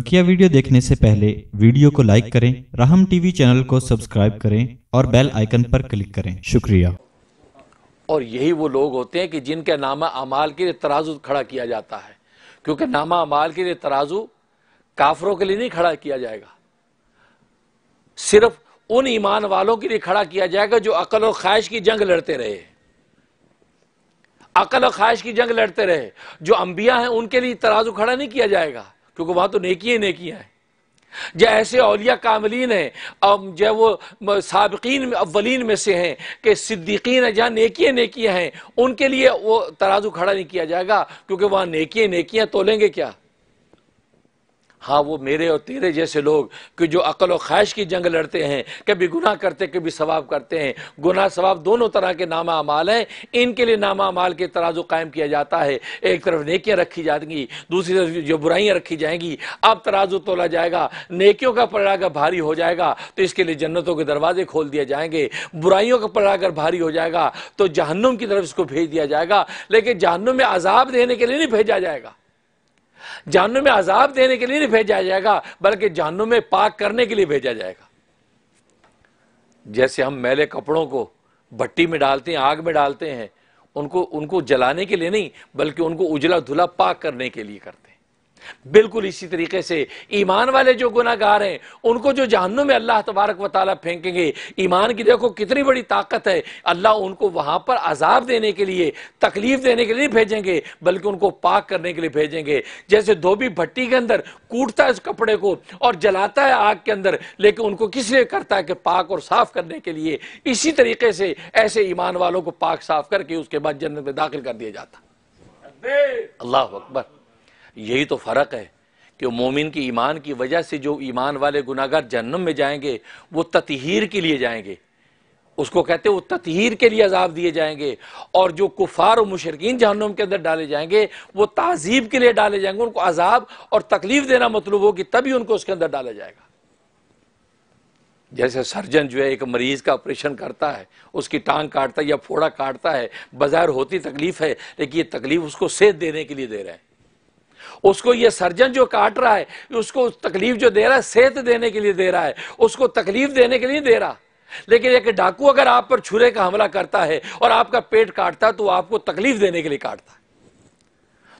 बकिया वीडियो देखने से पहले वीडियो को लाइक करें राहम टीवी चैनल को सब्सक्राइब करें और बेल आइकन पर क्लिक करें शुक्रिया और यही वो लोग होते हैं कि जिनके नामा अमाल के लिए तराजू खड़ा किया जाता है क्योंकि नामा अमाल के लिए तराजू काफरों के लिए नहीं खड़ा किया जाएगा सिर्फ उन ईमान वालों के लिए खड़ा किया जाएगा जो अकल और ख्वाहिश की जंग लड़ते रहे अकल और ख्वाहिश की जंग लड़ते रहे जो अंबिया हैं उनके लिए तराजू खड़ा नहीं किया जाएगा क्योंकि वहाँ तो नेकियाँ नेकियाँ हैं जो ऐसे अलिया कामलीन हैं और जो वो सबकिन अवलिन में से हैं कि सिद्दीकीन हैं जहाँ नेकिया नेकियाँ हैं उनके लिए वो तराजू खड़ा नहीं किया जाएगा क्योंकि वहाँ नेकियाँ नेकियाँ तोलेंगे क्या हाँ वो मेरे और तेरे जैसे लोग कि जो अकल और ख्वाहिश की जंग लड़ते हैं कभी गुनाह करते कभी सवाब करते हैं गुनाह सवाब दोनों तरह के नामा अमाल हैं इनके लिए नामा अमाल के तराजु कायम किया जाता है एक तरफ नेकियाँ रखी जाएंगी दूसरी तरफ जो बुराइयाँ रखी जाएंगी अब तराजु तोला जाएगा नेकियों का पलड़ा अगर भारी हो जाएगा तो इसके लिए जन्नतों के दरवाजे खोल दिए जाएंगे बुराइयों का पड़ा अगर भारी हो जाएगा तो जहन्नुम की तरफ इसको भेज दिया जाएगा लेकिन जहन्नुम में अजाब देने के लिए नहीं भेजा जाएगा जानों में अजाब देने के लिए नहीं भेजा जाएगा बल्कि जानों में पाक करने के लिए भेजा जाएगा जैसे हम मैले कपड़ों को भट्टी में डालते हैं आग में डालते हैं उनको उनको जलाने के लिए नहीं बल्कि उनको उजला धुला पाक करने के लिए करते बिल्कुल इसी तरीके से ईमान वाले जो गुनागार हैं उनको जो जहनु में अल्लाह तबारक व फेंकेंगे ईमान की देखो कितनी बड़ी ताकत है अल्लाह उनको वहां पर अजाब देने के लिए तकलीफ देने के लिए भेजेंगे बल्कि उनको पाक करने के लिए भेजेंगे जैसे धोबी भट्टी के अंदर कूटता है उस कपड़े को और जलाता है आग के अंदर लेकिन उनको किस लिए करता है कि पाक और साफ करने के लिए इसी तरीके से ऐसे ईमान वालों को पाक साफ करके उसके बाद जन्नत में दाखिल कर दिया जाता अल्लाह अकबर यही तो फ़र्क है कि मोमिन की ईमान की वजह से जो ईमान वाले गुनागार जन्म में जाएंगे वो ततहीर के लिए जाएंगे उसको कहते हैं वो ततहीर के लिए अजाब दिए जाएंगे और जो कुफार और मुशरकिन जहनुम के अंदर डाले जाएंगे वो तहजीब के लिए डाले जाएंगे उनको अजाब और तकलीफ देना मतलब होगी तभी उनको उसके अंदर डाला जाएगा जैसे सर्जन जो है एक मरीज का ऑपरेशन करता है उसकी टांग काटता है या फोड़ा काटता है बाजार होती तकलीफ है लेकिन ये तकलीफ उसको सेहत देने के लिए दे रहे हैं उसको ये सर्जन जो काट रहा है उसको तकलीफ जो दे रहा है सेहत देने के लिए दे रहा है उसको तकलीफ देने के लिए दे रहा लेकिन एक डाकू अगर आप पर छुरे का हमला करता है और आपका पेट काटता है तो आपको तकलीफ देने के लिए काटता है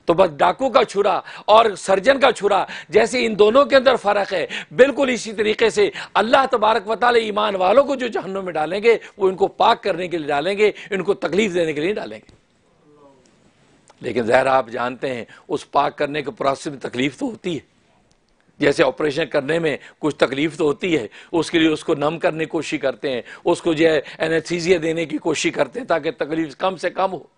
तो बस डाकू का छुरा और सर्जन का छुरा जैसे इन दोनों के अंदर फ़र्क है बिल्कुल इसी तरीके से अल्लाह तबारक वाले ईमान वालों को जो जहनों में डालेंगे वो इनको पाक करने के लिए डालेंगे इनको तकलीफ देने के लिए डालेंगे लेकिन जहर आप जानते हैं उस पाक करने के प्रोसेस में तकलीफ़ तो होती है जैसे ऑपरेशन करने में कुछ तकलीफ़ तो होती है उसके लिए उसको नम करने की कोशिश करते हैं उसको जो है एनेसीजिया देने की कोशिश करते हैं ताकि तकलीफ़ कम से कम हो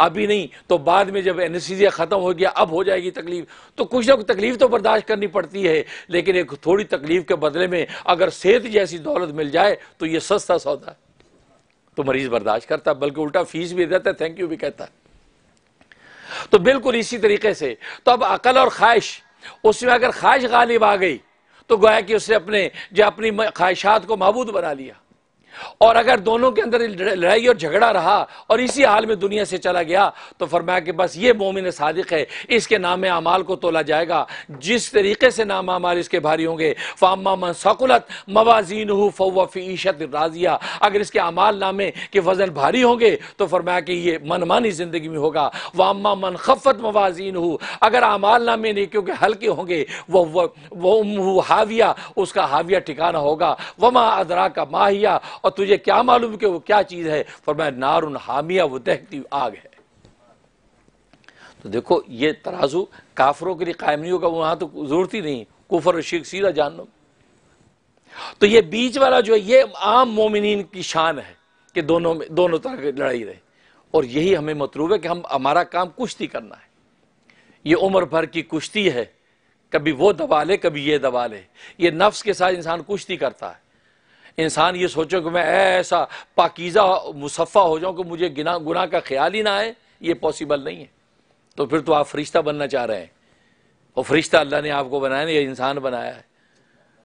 अभी नहीं तो बाद में जब एनेसीजिया ख़त्म हो गया अब हो जाएगी तकलीफ़ तो कुछ ना कुछ तकलीफ़ तो बर्दाश्त करनी पड़ती है लेकिन एक थोड़ी तकलीफ़ के बदले में अगर सेहत जैसी दौलत मिल जाए तो ये सस्ता सौदा है तो मरीज़ बर्दाश्त करता बल्कि उल्टा फीस भी देता है थैंक यू भी कहता है तो बिल्कुल इसी तरीके से तो अब अकल और ख्वाहिश उसमें अगर ख्वाहिश गालिब आ गई तो गोया कि उसने अपने जो अपनी ख्वाहिशात को महबूद बना लिया और अगर दोनों के अंदर लड़ाई और झगड़ा रहा और इसी हाल में दुनिया से चला गया तो फरमाया कि बस ये मोमिन सादिक है इसके नाम अमाल को तोला जाएगा जिस तरीके से नाम अमाल इसके भारी होंगे फामा मन सकुलत मवाजीन ईशत राजिया अगर इसके अमाल नामे के वजन भारी होंगे तो फरमाया कि ये मनमानी ज़िंदगी में होगा वामा मन खफत मवाजीन हो अगर अमाल नामे नहीं क्योंकि हल्के होंगे वह हाविया उसका हाविया ठिकाना होगा वमा अदरा का माहिया और तुझे क्या मालूम कि वो क्या चीज़ है नार नारुन हामिया वो दहकती आग है तो देखो ये तराजू काफरों के लिए कायम नहीं होगा वहां तो ज़रूरत ही नहीं कुफर और सीधा सीधा लो तो ये बीच वाला जो है ये आम मोमिन की शान है कि दोनों में दोनों तरह की लड़ाई रहे और यही हमें मतलूब है कि हम हमारा काम कुश्ती करना है ये उम्र भर की कुश्ती है कभी वो दबा ले कभी ये दबा ले ये नफ्स के साथ इंसान कुश्ती करता है इंसान ये सोचो कि मैं ऐसा पाकिज़ा मुसफ़ा हो जाऊँ कि मुझे गिना गुना का ख्याल ही ना आए ये पॉसिबल नहीं है तो फिर तो आप फरिश्ता बनना चाह रहे हैं और फरिश्ता अल्लाह ने आपको बनाया नहीं इंसान बनाया है